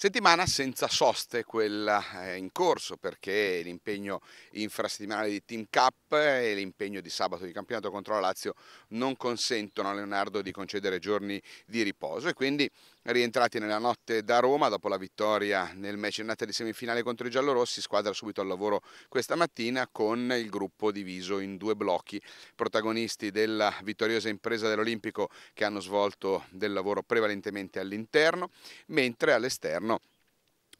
Settimana senza soste quella eh, in corso perché l'impegno infrasettimanale di Team Cup e l'impegno di sabato di campionato contro la Lazio non consentono a Leonardo di concedere giorni di riposo e quindi rientrati nella notte da Roma dopo la vittoria nel match andata di semifinale contro i giallorossi, squadra subito al lavoro questa mattina con il gruppo diviso in due blocchi, protagonisti della vittoriosa impresa dell'Olimpico che hanno svolto del lavoro prevalentemente all'interno, mentre all'esterno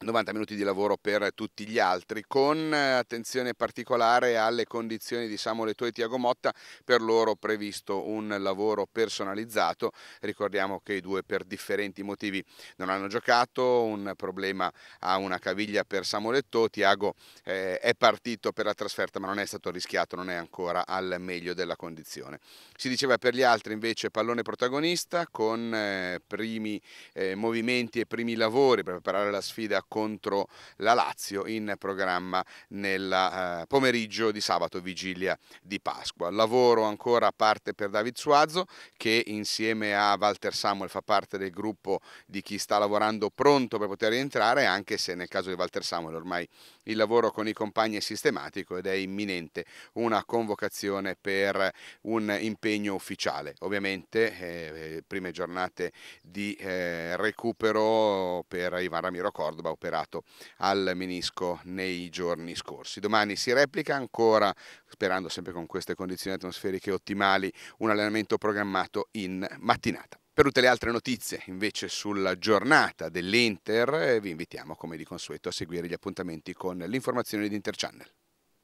90 minuti di lavoro per tutti gli altri, con attenzione particolare alle condizioni di Samuel Eto'o e Tiago Motta, per loro previsto un lavoro personalizzato, ricordiamo che i due per differenti motivi non hanno giocato, un problema a una caviglia per Samuel Eto'o, Tiago eh, è partito per la trasferta ma non è stato rischiato, non è ancora al meglio della condizione. Si diceva per gli altri invece pallone protagonista con eh, primi eh, movimenti e primi lavori per preparare la sfida contro la Lazio in programma nel eh, pomeriggio di sabato vigilia di Pasqua. Lavoro ancora a parte per David Suazzo che insieme a Walter Samuel fa parte del gruppo di chi sta lavorando pronto per poter rientrare anche se nel caso di Walter Samuel ormai il lavoro con i compagni è sistematico ed è imminente una convocazione per un impegno ufficiale. Ovviamente eh, eh prime giornate di eh, recupero per Ivan Ramiro Cordoba, operato al menisco nei giorni scorsi. Domani si replica ancora, sperando sempre con queste condizioni atmosferiche ottimali, un allenamento programmato in mattinata. Per tutte le altre notizie invece sulla giornata dell'Inter eh, vi invitiamo come di consueto a seguire gli appuntamenti con l'informazione di Interchannel.